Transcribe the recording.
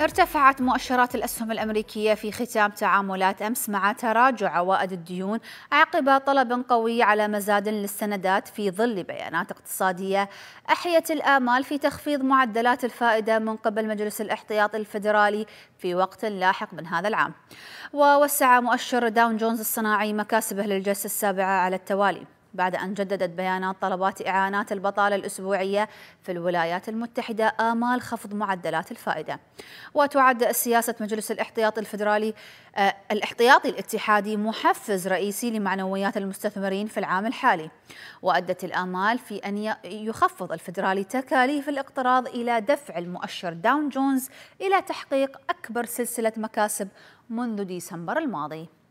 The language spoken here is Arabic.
ارتفعت مؤشرات الأسهم الأمريكية في ختام تعاملات أمس مع تراجع عوائد الديون عقب طلب قوي على مزاد للسندات في ظل بيانات اقتصادية أحيت الآمال في تخفيض معدلات الفائدة من قبل مجلس الاحتياط الفدرالي في وقت لاحق من هذا العام ووسع مؤشر داون جونز الصناعي مكاسبه للجلسة السابعة على التوالي بعد أن جددت بيانات طلبات إعانات البطالة الأسبوعية في الولايات المتحدة آمال خفض معدلات الفائدة وتعد سياسة مجلس الاحتياط الفدرالي آه الاحتياطي الاتحادي محفز رئيسي لمعنويات المستثمرين في العام الحالي وأدت الآمال في أن يخفض الفدرالي تكاليف الاقتراض إلى دفع المؤشر داون جونز إلى تحقيق أكبر سلسلة مكاسب منذ ديسمبر الماضي